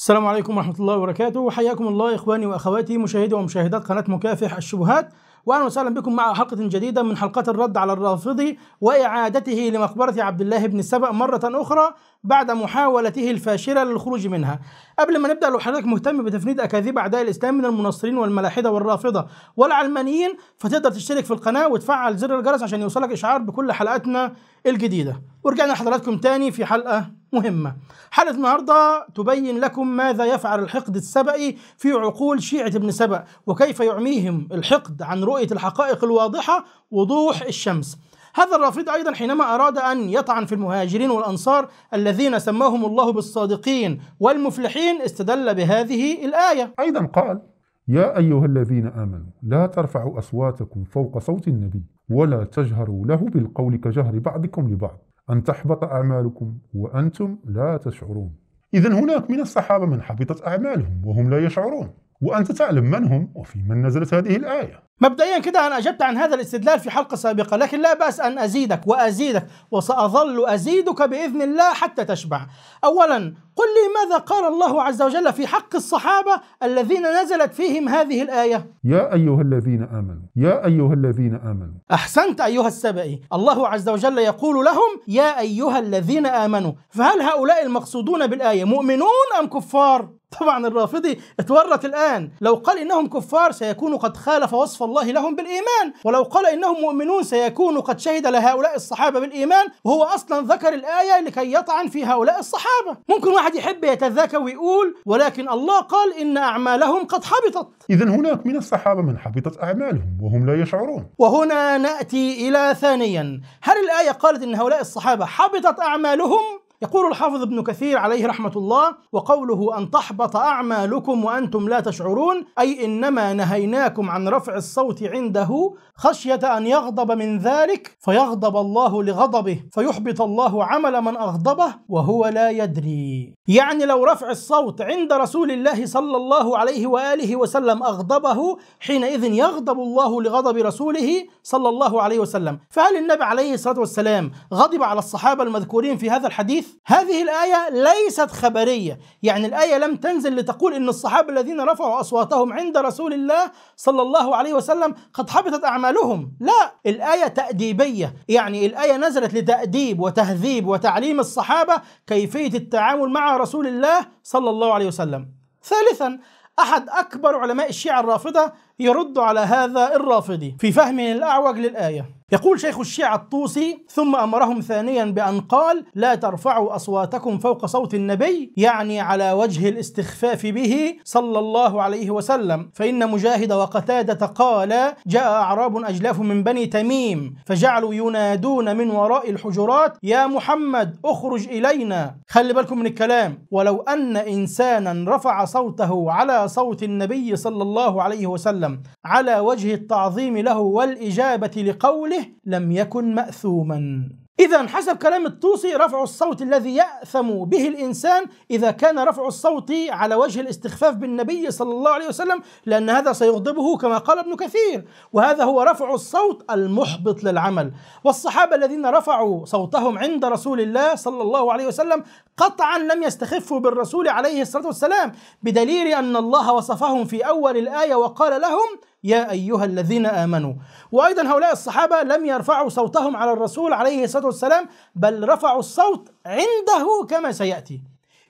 السلام عليكم ورحمة الله وبركاته وحياكم الله إخواني وأخواتي مشاهدي ومشاهدات قناة مكافح الشبهات وأهلا وسهلا بكم مع حلقة جديدة من حلقات الرد على الرافضي وإعادته لمقبرة عبد الله بن السبأ مرة أخرى بعد محاولته الفاشلة للخروج منها قبل ما نبدأ لو حضرتك مهتم بتفنيد أكاذيب أعداء الإسلام من المنصرين والملاحدة والرافضة والعلمانيين فتقدر تشترك في القناة وتفعل زر الجرس عشان يوصلك إشعار بكل حلقاتنا الجديدة ورجعنا لحضراتكم تاني في حلقة مهمة حالة النهاردة تبين لكم ماذا يفعل الحقد السبئي في عقول شيعة ابن سبأ وكيف يعميهم الحقد عن رؤية الحقائق الواضحة وضوح الشمس هذا الرافض أيضا حينما أراد أن يطعن في المهاجرين والأنصار الذين سماهم الله بالصادقين والمفلحين استدل بهذه الآية أيضا قال يا أيها الذين آمنوا لا ترفعوا أصواتكم فوق صوت النبي ولا تجهروا له بالقول كجهر بعضكم لبعض أن تحبط أعمالكم وأنتم لا تشعرون إذا هناك من الصحابة من حبطت أعمالهم وهم لا يشعرون وأنت تعلم من هم وفي من نزلت هذه الآية مبدئيا كده أنا أجبت عن هذا الاستدلال في حلقة سابقة لكن لا بأس أن أزيدك وأزيدك وسأظل أزيدك بإذن الله حتى تشبع أولا قل لي ماذا قال الله عز وجل في حق الصحابة الذين نزلت فيهم هذه الآية يا أيها الذين آمنوا يا أيها الذين آمنوا أحسنت أيها السبئي الله عز وجل يقول لهم يا أيها الذين آمنوا فهل هؤلاء المقصودون بالآية مؤمنون أم كفار طبعا الرافضي اتورط الآن لو قال إنهم كفار سيكون قد خالف وصف الله لهم بالإيمان ولو قال إنهم مؤمنون سيكون قد شهد لهؤلاء الصحابة بالإيمان وهو أصلا ذكر الآية لكي يطعن في هؤلاء الصحابة ممكن واحد يحب يتذاكى ويقول ولكن الله قال إن أعمالهم قد حبطت إذا هناك من الصحابة من حبطت أعمالهم وهم لا يشعرون وهنا نأتي إلى ثانيا هل الآية قالت إن هؤلاء الصحابة حبطت أعمالهم يقول الحافظ ابن كثير عليه رحمة الله وقوله أن تحبط أعمالكم وأنتم لا تشعرون أي إنما نهيناكم عن رفع الصوت عنده خشية أن يغضب من ذلك فيغضب الله لغضبه فيحبط الله عمل من أغضبه وهو لا يدري يعني لو رفع الصوت عند رسول الله صلى الله عليه وآله وسلم أغضبه حينئذ يغضب الله لغضب رسوله صلى الله عليه وسلم فهل النبي عليه الصلاة والسلام غضب على الصحابة المذكورين في هذا الحديث هذه الآية ليست خبرية يعني الآية لم تنزل لتقول إن الصحابة الذين رفعوا أصواتهم عند رسول الله صلى الله عليه وسلم قد حبطت أعمالهم لا الآية تأديبية يعني الآية نزلت لتأديب وتهذيب وتعليم الصحابة كيفية التعامل مع رسول الله صلى الله عليه وسلم ثالثا أحد أكبر علماء الشيعة الرافضة يرد على هذا الرافضي في فهمه الأعوج للآية يقول شيخ الشيعة الطوسي ثم أمرهم ثانيا بأن قال لا ترفعوا أصواتكم فوق صوت النبي يعني على وجه الاستخفاف به صلى الله عليه وسلم فإن مجاهد وقتادة قال جاء أعراب أجلاف من بني تميم فجعلوا ينادون من وراء الحجرات يا محمد أخرج إلينا خلي بالكم من الكلام ولو أن إنسانا رفع صوته على صوت النبي صلى الله عليه وسلم على وجه التعظيم له والإجابة لقوله فيه لم يكن مأثوما إذا حسب كلام الطوسي رفع الصوت الذي يأثم به الإنسان إذا كان رفع الصوت على وجه الاستخفاف بالنبي صلى الله عليه وسلم لأن هذا سيغضبه كما قال ابن كثير وهذا هو رفع الصوت المحبط للعمل والصحابة الذين رفعوا صوتهم عند رسول الله صلى الله عليه وسلم قطعا لم يستخفوا بالرسول عليه الصلاة والسلام بدليل أن الله وصفهم في أول الآية وقال لهم يا أيها الذين آمنوا وأيضا هؤلاء الصحابة لم يرفعوا صوتهم على الرسول عليه الصلاة والسلام بل رفعوا الصوت عنده كما سيأتي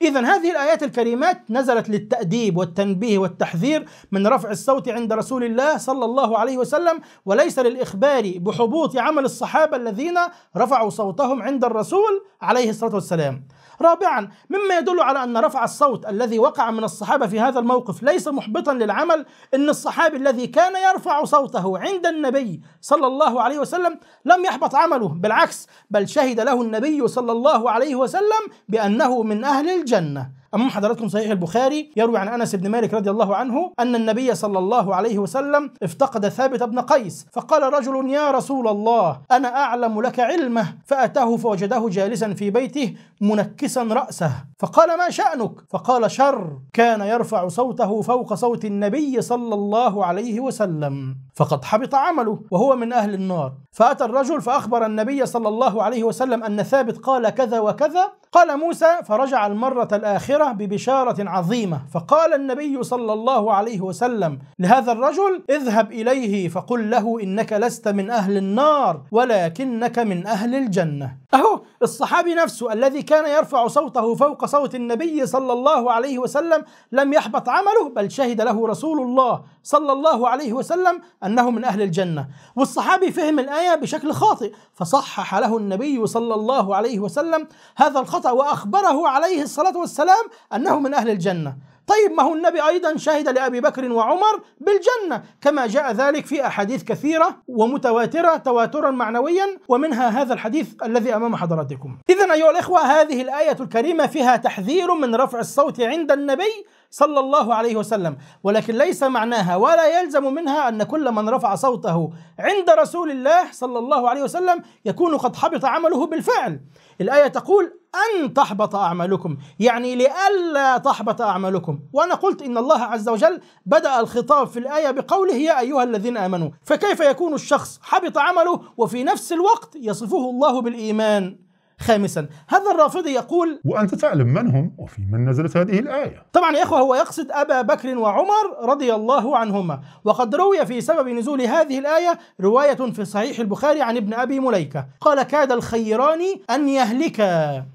إذا هذه الآيات الكريمات نزلت للتأديب والتنبيه والتحذير من رفع الصوت عند رسول الله صلى الله عليه وسلم وليس للإخبار بحبوط عمل الصحابة الذين رفعوا صوتهم عند الرسول عليه الصلاة والسلام رابعا مما يدل على أن رفع الصوت الذي وقع من الصحابة في هذا الموقف ليس محبطا للعمل أن الصحابي الذي كان يرفع صوته عند النبي صلى الله عليه وسلم لم يحبط عمله بالعكس بل شهد له النبي صلى الله عليه وسلم بأنه من أهل الجنة أمام حضراتكم صحيح البخاري يروي عن أنس بن مالك رضي الله عنه أن النبي صلى الله عليه وسلم افتقد ثابت بن قيس فقال رجل يا رسول الله أنا أعلم لك علمه فأتاه فوجده جالسا في بيته منكسا رأسه فقال ما شأنك فقال شر كان يرفع صوته فوق صوت النبي صلى الله عليه وسلم فقد حبط عمله وهو من أهل النار فأتى الرجل فأخبر النبي صلى الله عليه وسلم أن ثابت قال كذا وكذا قال موسى فرجع المرة الآخرة الآخرة ببشارة عظيمة فقال النبي صلى الله عليه وسلم لهذا الرجل اذهب إليه فقل له إنك لست من أهل النار ولكنك من أهل الجنة أهو الصحابي نفسه الذي كان يرفع صوته فوق صوت النبي صلى الله عليه وسلم لم يحبط عمله بل شهد له رسول الله صلى الله عليه وسلم أنه من أهل الجنة والصحابي فهم الآية بشكل خاطئ فصحح له النبي صلى الله عليه وسلم هذا الخطأ وأخبره عليه الصلاة والسلام أنه من أهل الجنة طيب ما هو النبي أيضا شهد لأبي بكر وعمر بالجنة كما جاء ذلك في أحاديث كثيرة ومتواترة تواترا معنويا ومنها هذا الحديث الذي أمام حضراتكم إذا أيها الإخوة هذه الآية الكريمة فيها تحذير من رفع الصوت عند النبي صلى الله عليه وسلم ولكن ليس معناها ولا يلزم منها أن كل من رفع صوته عند رسول الله صلى الله عليه وسلم يكون قد حبط عمله بالفعل الآية تقول أن تحبط أعمالكم يعني لئلا تحبط أعمالكم وأنا قلت إن الله عز وجل بدأ الخطاب في الآية بقوله يا أيها الذين آمنوا فكيف يكون الشخص حبط عمله وفي نفس الوقت يصفه الله بالإيمان خامسا هذا الرافضي يقول وأنت تعلم من هم وفي من نزلت هذه الآية طبعا يا إخوة هو يقصد أبا بكر وعمر رضي الله عنهما وقد روي في سبب نزول هذه الآية رواية في صحيح البخاري عن ابن أبي مليكة قال كاد الخيران أن يهلك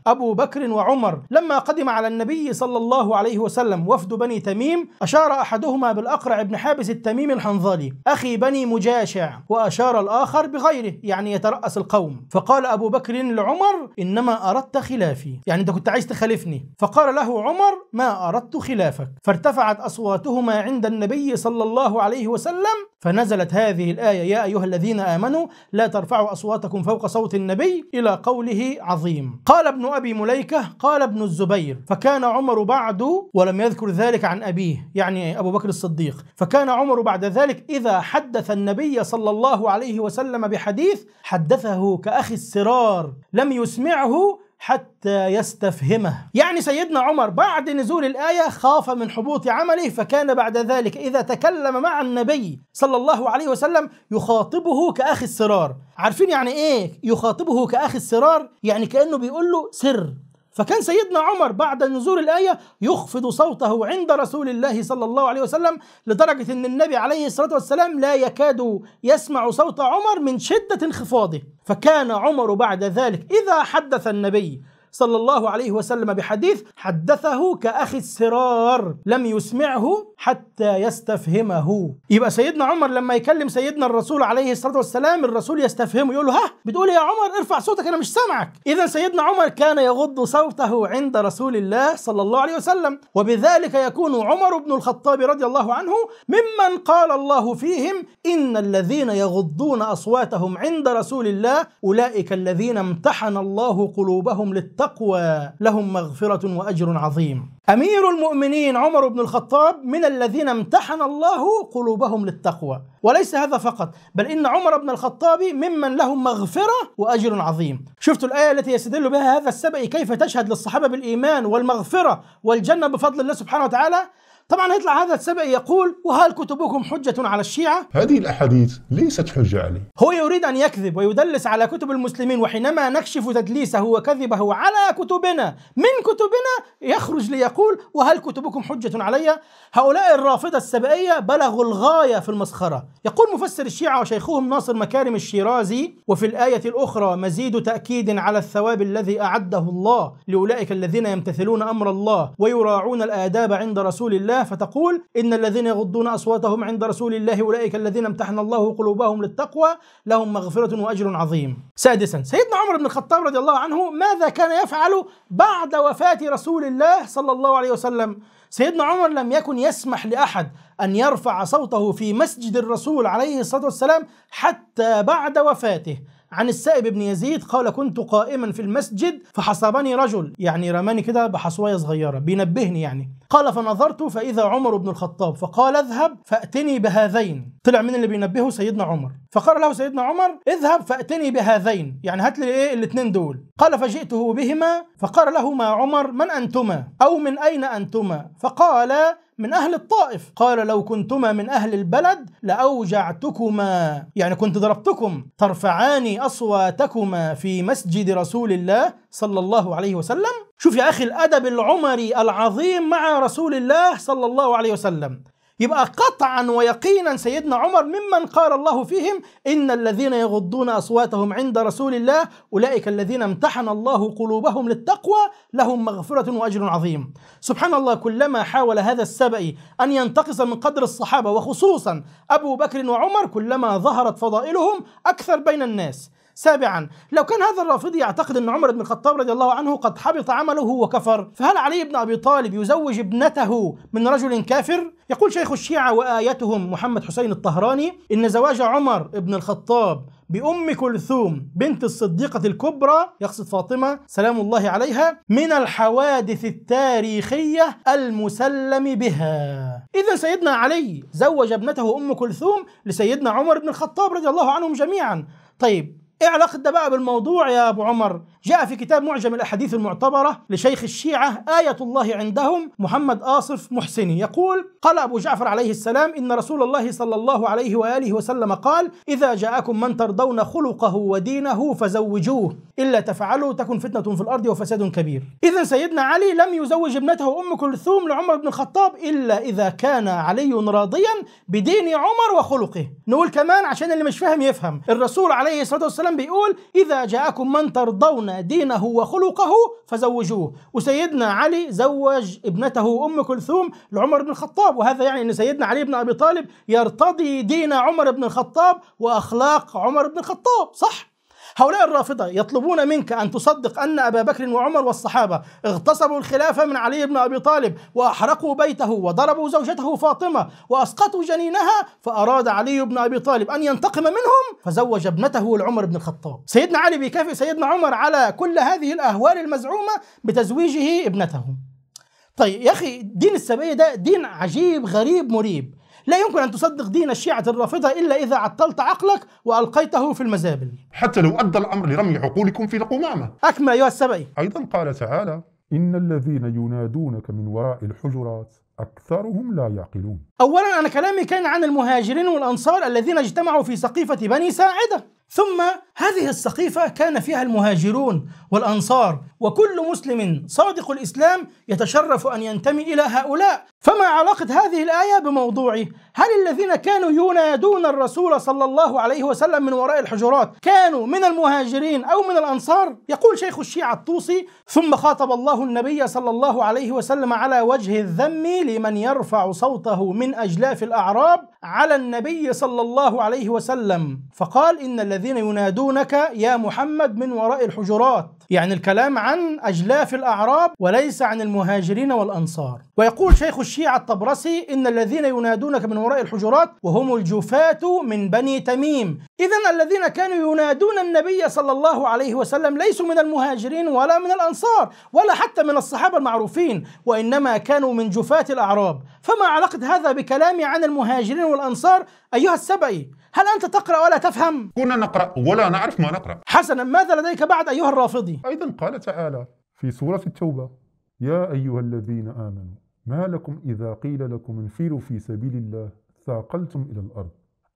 أبو بكر وعمر لما قدم على النبي صلى الله عليه وسلم وفد بني تميم أشار أحدهما بالأقرع بن حابس التميم الحنظلي أخي بني مجاشع وأشار الآخر بغيره يعني يترأس القوم فقال أبو بكر لعمر إنما أردت خلافي يعني أنت كنت عايز تخالفني فقال له عمر ما أردت خلافك فارتفعت أصواتهما عند النبي صلى الله عليه وسلم فنزلت هذه الآية يا أيها الذين آمنوا لا ترفعوا أصواتكم فوق صوت النبي إلى قوله عظيم قال ابن أبي مليكة قال ابن الزبير فكان عمر بعد ولم يذكر ذلك عن أبيه يعني أبو بكر الصديق فكان عمر بعد ذلك إذا حدث النبي صلى الله عليه وسلم بحديث حدثه كأخي السرار لم يسمع يسمعه حتى يستفهمه يعني سيدنا عمر بعد نزول الآية خاف من حبوط عمله فكان بعد ذلك إذا تكلم مع النبي صلى الله عليه وسلم يخاطبه كأخي السرار عارفين يعني إيه يخاطبه كأخي السرار يعني كأنه بيقول له سر فكان سيدنا عمر بعد نزول الآية يخفض صوته عند رسول الله صلى الله عليه وسلم لدرجة أن النبي عليه الصلاة والسلام لا يكاد يسمع صوت عمر من شدة انخفاضه فكان عمر بعد ذلك إذا حدث النبي صلى الله عليه وسلم بحديث حدثه كأخ السرار لم يسمعه حتى يستفهمه يبقى سيدنا عمر لما يكلم سيدنا الرسول عليه الصلاة والسلام الرسول يستفهمه يقول له ها بتقول يا عمر ارفع صوتك أنا مش سامعك إذا سيدنا عمر كان يغض صوته عند رسول الله صلى الله عليه وسلم وبذلك يكون عمر بن الخطاب رضي الله عنه ممن قال الله فيهم إن الذين يغضون أصواتهم عند رسول الله أولئك الذين امتحن الله قلوبهم للتقوى التقوى لهم مغفرة وأجر عظيم أمير المؤمنين عمر بن الخطاب من الذين امتحن الله قلوبهم للتقوى وليس هذا فقط بل إن عمر بن الخطاب ممن لهم مغفرة وأجر عظيم شفت الآية التي يستدل بها هذا السبأ كيف تشهد للصحابة بالإيمان والمغفرة والجنة بفضل الله سبحانه وتعالى طبعا هيطلع هذا السبع يقول وهل كتبكم حجة على الشيعة هذه الأحاديث ليست حجة عليه هو يريد أن يكذب ويدلس على كتب المسلمين وحينما نكشف تدليسه وكذبه على كتبنا من كتبنا يخرج ليقول وهل كتبكم حجة علي هؤلاء الرافضة السبعية بلغوا الغاية في المسخرة يقول مفسر الشيعة وشيخهم ناصر مكارم الشيرازي وفي الآية الأخرى مزيد تأكيد على الثواب الذي أعده الله لأولئك الذين يمتثلون أمر الله ويراعون الآداب عند رسول الله الله فتقول إن الذين يغضون أصواتهم عند رسول الله أولئك الذين امتحن الله قلوبهم للتقوى لهم مغفرة وأجر عظيم سادسا سيدنا عمر بن الخطاب رضي الله عنه ماذا كان يفعل بعد وفاة رسول الله صلى الله عليه وسلم سيدنا عمر لم يكن يسمح لأحد أن يرفع صوته في مسجد الرسول عليه الصلاة والسلام حتى بعد وفاته عن السائب بن يزيد قال كنت قائما في المسجد فحصبني رجل يعني رماني كده بحصوايه صغيره بينبهني يعني قال فنظرت فاذا عمر بن الخطاب فقال اذهب فاتني بهذين طلع من اللي بينبهه سيدنا عمر فقال له سيدنا عمر اذهب فاتني بهذين يعني هات لي ايه الاثنين دول قال فجئته بهما فقال له ما عمر من انتما او من اين انتما فقال من أهل الطائف قال لو كنتما من أهل البلد لأوجعتكما يعني كنت ضربتكم ترفعان أصواتكما في مسجد رسول الله صلى الله عليه وسلم شوف يا أخي الأدب العمري العظيم مع رسول الله صلى الله عليه وسلم يبقى قطعا ويقينا سيدنا عمر ممن قال الله فيهم إن الذين يغضون أصواتهم عند رسول الله أولئك الذين امتحن الله قلوبهم للتقوى لهم مغفرة وأجر عظيم سبحان الله كلما حاول هذا السبئي أن ينتقص من قدر الصحابة وخصوصا أبو بكر وعمر كلما ظهرت فضائلهم أكثر بين الناس سابعا لو كان هذا الرافضي يعتقد أن عمر بن الخطاب رضي الله عنه قد حبط عمله وكفر فهل علي بن أبي طالب يزوج ابنته من رجل كافر؟ يقول شيخ الشيعة وآيتهم محمد حسين الطهراني إن زواج عمر بن الخطاب بأم كلثوم بنت الصديقة الكبرى يقصد فاطمة سلام الله عليها من الحوادث التاريخية المسلم بها إذا سيدنا علي زوج ابنته أم كلثوم لسيدنا عمر بن الخطاب رضي الله عنهم جميعا طيب ايه علاقة ده بقى بالموضوع يا أبو عمر؟ جاء في كتاب معجم الأحاديث المعتبرة لشيخ الشيعة آية الله عندهم محمد آصف محسني يقول قال أبو جعفر عليه السلام إن رسول الله صلى الله عليه وآله وسلم قال إذا جاءكم من ترضون خلقه ودينه فزوجوه إلا تفعلوا تكن فتنة في الأرض وفساد كبير إذا سيدنا علي لم يزوج ابنته أم كلثوم لعمر بن الخطاب إلا إذا كان علي راضيا بدين عمر وخلقه نقول كمان عشان اللي مش فاهم يفهم الرسول عليه الصلاة والسلام وسلم بيقول إذا جاءكم من ترضون دينه وخلقه فزوجوه وسيدنا علي زوج ابنته أم كلثوم لعمر بن الخطاب وهذا يعني أن سيدنا علي بن أبي طالب يرتضي دين عمر بن الخطاب وأخلاق عمر بن الخطاب صح هؤلاء الرافضة يطلبون منك أن تصدق أن أبا بكر وعمر والصحابة اغتصبوا الخلافة من علي بن أبي طالب وأحرقوا بيته وضربوا زوجته فاطمة وأسقطوا جنينها فأراد علي بن أبي طالب أن ينتقم منهم فزوج ابنته لعمر بن الخطاب سيدنا علي بيكافئ سيدنا عمر على كل هذه الأهوال المزعومة بتزويجه ابنته طيب يا أخي دين السبية ده دين عجيب غريب مريب لا يمكن أن تصدق دين الشيعة الرافضة إلا إذا عطلت عقلك وألقيته في المزابل حتى لو أدى الأمر لرمي عقولكم في القمامة أكمل أيها السبعي أيضا قال تعالى إن الذين ينادونك من وراء الحجرات أكثرهم لا يعقلون أولا أنا كلامي كان عن المهاجرين والأنصار الذين اجتمعوا في سقيفة بني ساعدة ثم هذه السقيفة كان فيها المهاجرون والأنصار وكل مسلم صادق الإسلام يتشرف أن ينتمي إلى هؤلاء فما علاقة هذه الآية بموضوعه هل الذين كانوا ينادون الرسول صلى الله عليه وسلم من وراء الحجرات كانوا من المهاجرين أو من الأنصار؟ يقول شيخ الشيعة الطوسي ثم خاطب الله النبي صلى الله عليه وسلم على وجه الذم لمن يرفع صوته من أجلاف الأعراب على النبي صلى الله عليه وسلم فقال إن الذين ينادونك يا محمد من وراء الحجرات يعني الكلام عن أجلاف الأعراب وليس عن المهاجرين والأنصار ويقول شيخ الشيعة الطبرسي إن الذين ينادونك من وراء الحجرات وهم الجفاة من بني تميم إذا الذين كانوا ينادون النبي صلى الله عليه وسلم ليسوا من المهاجرين ولا من الأنصار ولا حتى من الصحابة المعروفين وإنما كانوا من جفاة الأعراب فما علاقة هذا بكلامي عن المهاجرين والأنصار أيها السبعي هل أنت تقرأ ولا تفهم؟ كنا نقرأ ولا نعرف ما نقرأ حسنا ماذا لديك بعد أيها الرافضي؟ أيضا قال تعالى في سورة التوبة يا أيها الذين آمنوا ما لكم إذا قيل لكم انفروا في سبيل الله ثاقلتم إلى الأرض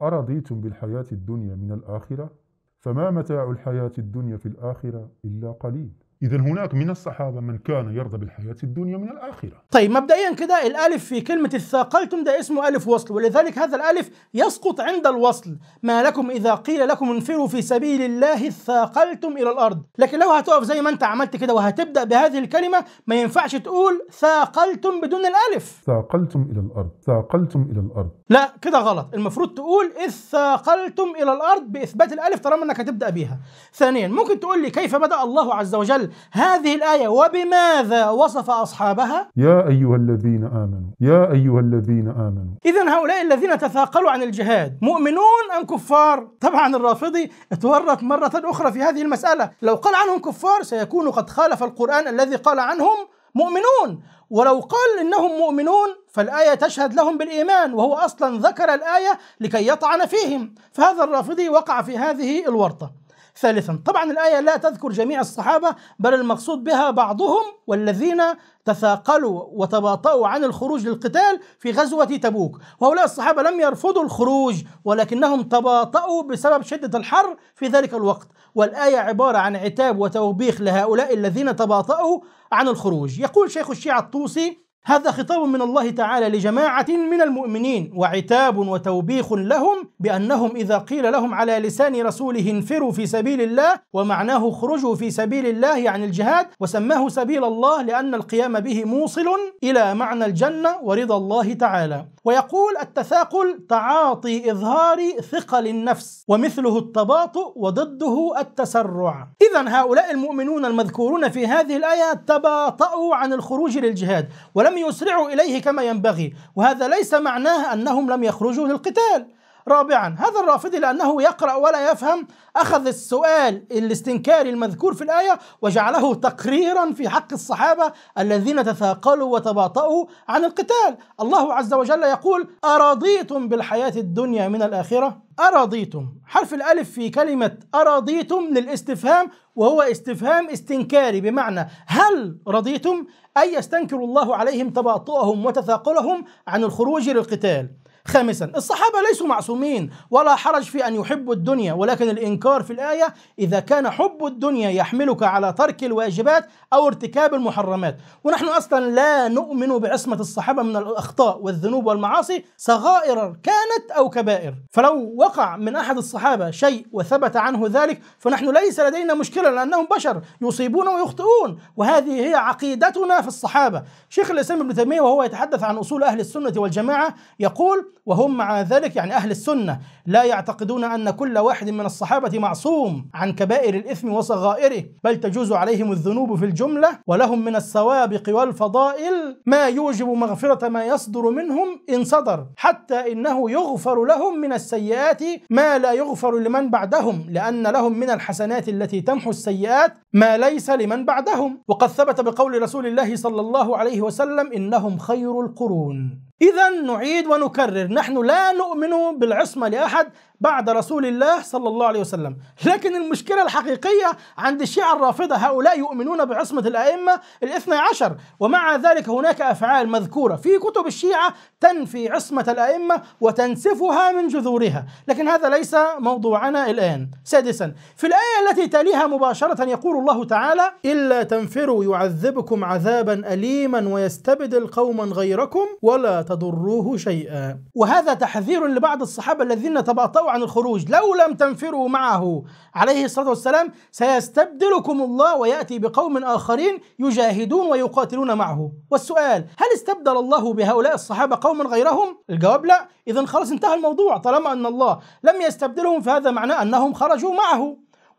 أرضيتم بالحياة الدنيا من الآخرة فما متاع الحياة الدنيا في الآخرة إلا قليل إذا هناك من الصحابة من كان يرضى بالحياة الدنيا من الآخرة طيب مبدئيا كده الألف في كلمة الثاقلتم ده اسمه ألف وصل ولذلك هذا الألف يسقط عند الوصل ما لكم إذا قيل لكم انفروا في سبيل الله ثاقلتم إلى الأرض لكن لو هتقف زي ما أنت عملت كده وهتبدأ بهذه الكلمة ما ينفعش تقول ثاقلتم بدون الألف ثاقلتم إلى الأرض ثاقلتم إلى الأرض لا كده غلط المفروض تقول إذ ثاقلتم إلى الأرض بإثبات الألف طالما أنك هتبدأ بها. ثانيا ممكن تقول لي كيف بدأ الله عز وجل هذه الآية وبماذا وصف أصحابها؟ يا أيها الذين آمنوا يا أيها الذين آمنوا إذا هؤلاء الذين تثاقلوا عن الجهاد مؤمنون أم كفار؟ طبعا الرافضي تورط مرة أخرى في هذه المسألة لو قال عنهم كفار سيكون قد خالف القرآن الذي قال عنهم مؤمنون ولو قال انهم مؤمنون فالايه تشهد لهم بالايمان وهو اصلا ذكر الايه لكي يطعن فيهم فهذا الرافضي وقع في هذه الورطه ثالثا طبعا الآية لا تذكر جميع الصحابة بل المقصود بها بعضهم والذين تثاقلوا وتباطؤوا عن الخروج للقتال في غزوة تبوك وهؤلاء الصحابة لم يرفضوا الخروج ولكنهم تباطؤوا بسبب شدة الحر في ذلك الوقت والآية عبارة عن عتاب وتوبيخ لهؤلاء الذين تباطؤوا عن الخروج يقول شيخ الشيعة الطوسي هذا خطاب من الله تعالى لجماعة من المؤمنين وعتاب وتوبيخ لهم بأنهم إذا قيل لهم على لسان رسوله انفروا في سبيل الله ومعناه اخرجوا في سبيل الله عن الجهاد وسماه سبيل الله لأن القيام به موصل إلى معنى الجنة ورضا الله تعالى ويقول التثاقل تعاطي إظهار ثقل النفس ومثله التباطؤ وضده التسرع إذا هؤلاء المؤمنون المذكورون في هذه الآية تباطؤوا عن الخروج للجهاد ولم يسرعوا إليه كما ينبغي وهذا ليس معناه أنهم لم يخرجوا للقتال رابعا هذا الرافضي لأنه يقرأ ولا يفهم أخذ السؤال الاستنكاري المذكور في الآية وجعله تقريرا في حق الصحابة الذين تثاقلوا وتباطؤوا عن القتال الله عز وجل يقول أراضيتم بالحياة الدنيا من الآخرة أراضيتم حرف الألف في كلمة أراضيتم للاستفهام وهو استفهام استنكاري بمعنى هل رضيتم أي يستنكر الله عليهم تباطؤهم وتثاقلهم عن الخروج للقتال خامسا الصحابة ليسوا معصومين ولا حرج في أن يحبوا الدنيا ولكن الإنكار في الآية إذا كان حب الدنيا يحملك على ترك الواجبات أو ارتكاب المحرمات ونحن أصلا لا نؤمن بعصمة الصحابة من الأخطاء والذنوب والمعاصي صغائر كانت أو كبائر فلو وقع من أحد الصحابة شيء وثبت عنه ذلك فنحن ليس لدينا مشكلة لأنهم بشر يصيبون ويخطئون وهذه هي عقيدتنا في الصحابة شيخ الإسلام ابن تيمية وهو يتحدث عن أصول أهل السنة والجماعة يقول وهم مع ذلك يعني أهل السنة لا يعتقدون أن كل واحد من الصحابة معصوم عن كبائر الإثم وصغائره بل تجوز عليهم الذنوب في الجملة ولهم من السوابق والفضائل ما يوجب مغفرة ما يصدر منهم إن صدر حتى إنه يغفر لهم من السيئات ما لا يغفر لمن بعدهم لأن لهم من الحسنات التي تمحو السيئات ما ليس لمن بعدهم وقد ثبت بقول رسول الله صلى الله عليه وسلم إنهم خير القرون إذا نعيد ونكرر نحن لا نؤمن بالعصمة لأحد بعد رسول الله صلى الله عليه وسلم لكن المشكلة الحقيقية عند الشيعة الرافضة هؤلاء يؤمنون بعصمة الأئمة الاثنى عشر ومع ذلك هناك أفعال مذكورة في كتب الشيعة تنفي عصمة الأئمة وتنسفها من جذورها لكن هذا ليس موضوعنا الآن سادسا في الآية التي تليها مباشرة يقول الله تعالى إلا تنفروا يعذبكم عذابا أليما ويستبدل قوما غيركم ولا تضروه شيئا وهذا تحذير لبعض الصحابة الذين تباطوا عن الخروج لو لم تنفروا معه عليه الصلاة والسلام سيستبدلكم الله ويأتي بقوم آخرين يجاهدون ويقاتلون معه والسؤال هل استبدل الله بهؤلاء الصحابة قوما غيرهم؟ الجواب لا إذا خلاص انتهى الموضوع طالما أن الله لم يستبدلهم فهذا معناه أنهم خرجوا معه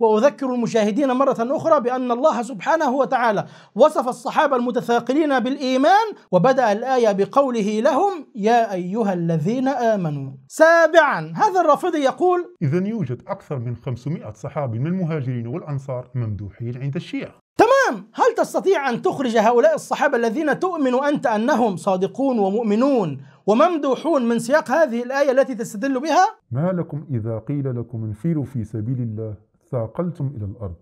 واذكر المشاهدين مره اخرى بان الله سبحانه وتعالى وصف الصحابه المتثاقلين بالايمان وبدا الايه بقوله لهم يا ايها الذين امنوا. سابعا هذا الرافضي يقول اذا يوجد اكثر من 500 صحابي من المهاجرين والانصار ممدوحين عند الشيعه. تمام هل تستطيع أن تخرج هؤلاء الصحابة الذين تؤمن أنت أنهم صادقون ومؤمنون وممدوحون من سياق هذه الآية التي تستدل بها؟ ما لكم إذا قيل لكم انفروا في سبيل الله ثاقلتم إلى الأرض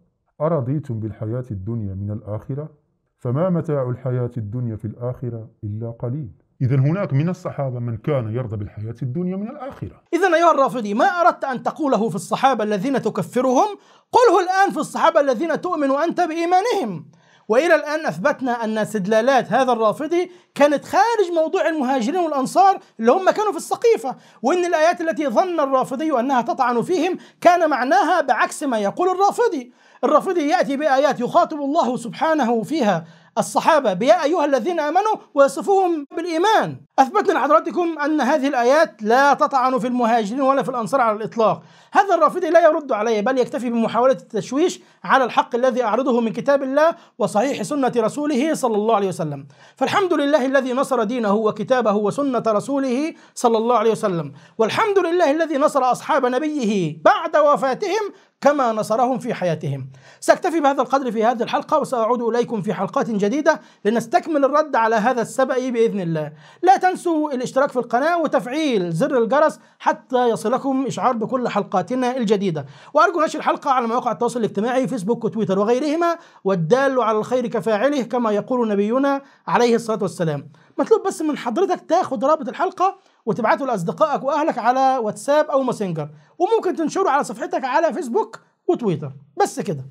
أرضيتم بالحياة الدنيا من الآخرة فما متاع الحياة الدنيا في الآخرة إلا قليل إذا هناك من الصحابة من كان يرضى بالحياة الدنيا من الآخرة إذا أيها الرافضي ما أردت أن تقوله في الصحابة الذين تكفرهم قله الآن في الصحابة الذين تؤمن أنت بإيمانهم والى الان اثبتنا ان استدلالات هذا الرافضي كانت خارج موضوع المهاجرين والانصار اللي هم كانوا في السقيفه وان الايات التي ظن الرافضي انها تطعن فيهم كان معناها بعكس ما يقول الرافضي الرافضي ياتي بايات يخاطب الله سبحانه فيها الصحابة بيا أيها الذين آمنوا ويصفوهم بالإيمان أثبتنا لحضراتكم أن هذه الآيات لا تطعن في المهاجرين ولا في الأنصار على الإطلاق هذا الرافضي لا يرد علي بل يكتفي بمحاولة التشويش على الحق الذي أعرضه من كتاب الله وصحيح سنة رسوله صلى الله عليه وسلم فالحمد لله الذي نصر دينه وكتابه وسنة رسوله صلى الله عليه وسلم والحمد لله الذي نصر أصحاب نبيه بعد وفاتهم كما نصرهم في حياتهم سأكتفي بهذا القدر في هذه الحلقة وسأعود إليكم في حلقات جديدة لنستكمل الرد على هذا السبأ بإذن الله لا تنسوا الاشتراك في القناة وتفعيل زر الجرس حتى يصلكم إشعار بكل حلقاتنا الجديدة وأرجو نشر الحلقة على مواقع التواصل الاجتماعي فيسبوك وتويتر وغيرهما والدال على الخير كفاعله كما يقول نبينا عليه الصلاة والسلام مطلوب بس من حضرتك تاخد رابط الحلقة وتبعته لاصدقائك واهلك على واتساب او ماسنجر وممكن تنشره على صفحتك على فيسبوك وتويتر بس كده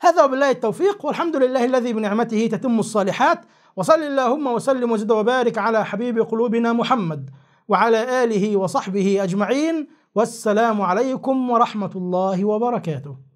هذا وبالله التوفيق والحمد لله الذي بنعمته تتم الصالحات وصل اللهم وسلم وزد وبارك على حبيب قلوبنا محمد وعلى اله وصحبه اجمعين والسلام عليكم ورحمه الله وبركاته